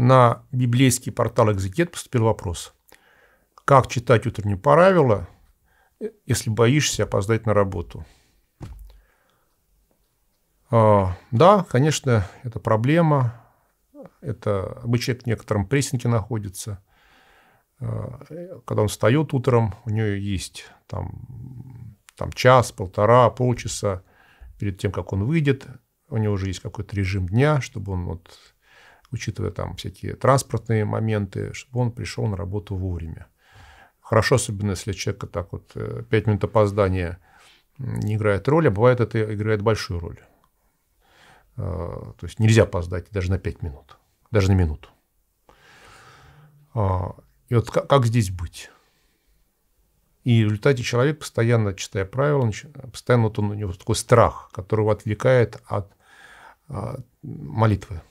на библейский портал «Экзекет» поступил вопрос. Как читать утреннее правило, если боишься опоздать на работу? А, да, конечно, это проблема. Это обычно в некотором прессинге находится. А, когда он встает утром, у нее есть там, там час, полтора, полчаса перед тем, как он выйдет. У него уже есть какой-то режим дня, чтобы он вот учитывая там всякие транспортные моменты, чтобы он пришел на работу вовремя. Хорошо, особенно если человека так вот 5 э, минут опоздания не играет роли, а бывает это играет большую роль. А, то есть нельзя опоздать даже на 5 минут, даже на минуту. А, и вот как, как здесь быть? И в результате человек, постоянно читая правила, постоянно вот он, у него такой страх, который его отвлекает от а, молитвы.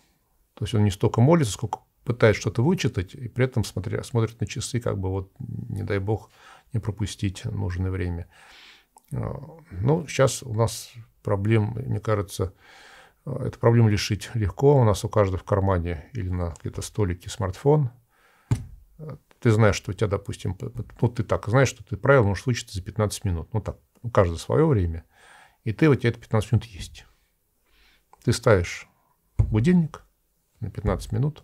То есть он не столько молится, сколько пытается что-то вычитать, и при этом смотря, смотрит на часы, как бы вот, не дай бог, не пропустить нужное время. А, ну, сейчас у нас проблем, мне кажется, а, эту проблему решить легко. У нас у каждого в кармане или на где-то столике смартфон. А, ты знаешь, что у тебя, допустим, ну, ты так знаешь, что ты правило можешь учиться за 15 минут. Ну, так, у каждого свое время. И ты, у тебя это 15 минут есть. Ты ставишь будильник – на 15 минут.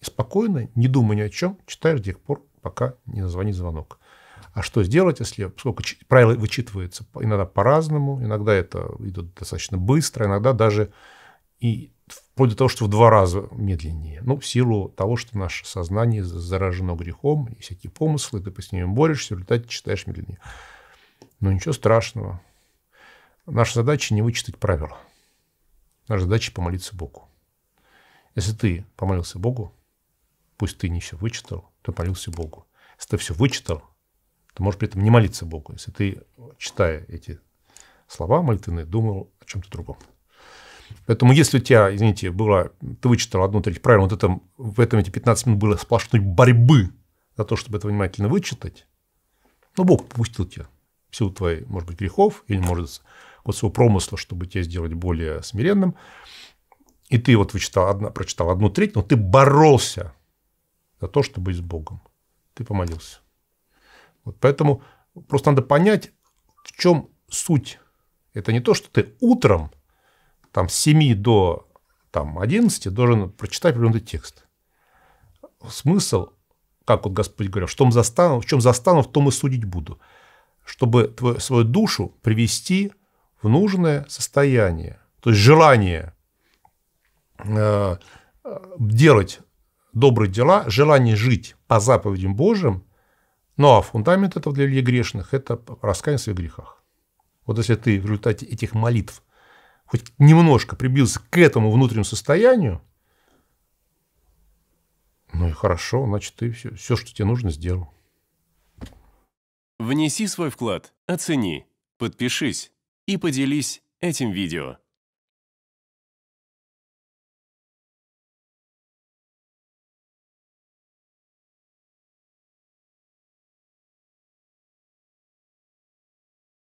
И спокойно, не думая ни о чем, читаешь до тех пор, пока не назвонит звонок. А что сделать, если поскольку правила вычитывается иногда по-разному, иногда это идет достаточно быстро, иногда даже и вплоть до того, что в два раза медленнее. Ну, в силу того, что наше сознание заражено грехом, и всякие помыслы, ты с ними борешься, в результате читаешь медленнее. Но ничего страшного. Наша задача не вычитать правила. Наша задача помолиться Богу. Если ты помолился Богу, пусть ты не еще вычитал, ты помолился Богу. Если ты все вычитал, ты можешь при этом не молиться Богу, если ты, читая эти слова молитвы думал о чем-то другом. Поэтому если у тебя, извините, было, ты вычитал одну треть правильно, вот это, в этом эти 15 минут было сплошной борьбы за то, чтобы это внимательно вычитать, ну, Бог попустил тебя в силу твоей, может быть, грехов или, может, вот своего промысла, чтобы тебя сделать более смиренным и ты вот вычитал, одна, прочитал одну треть, но ты боролся за то, чтобы быть с Богом. Ты помолился. Вот поэтому просто надо понять, в чем суть. Это не то, что ты утром там, с 7 до там, 11 должен прочитать определенный текст. Смысл, как вот Господь говорил, в чем застану, в, чем застану, в том и судить буду. Чтобы твою, свою душу привести в нужное состояние. То есть желание Э, делать добрые дела, желание жить по заповедям Божьим, ну а фундамент этого для людей грешных – это раскаяние в своих грехах. Вот если ты в результате этих молитв хоть немножко прибился к этому внутреннему состоянию, ну и хорошо, значит, ты все, все, что тебе нужно, сделал. Внеси свой вклад, оцени, подпишись и поделись этим видео.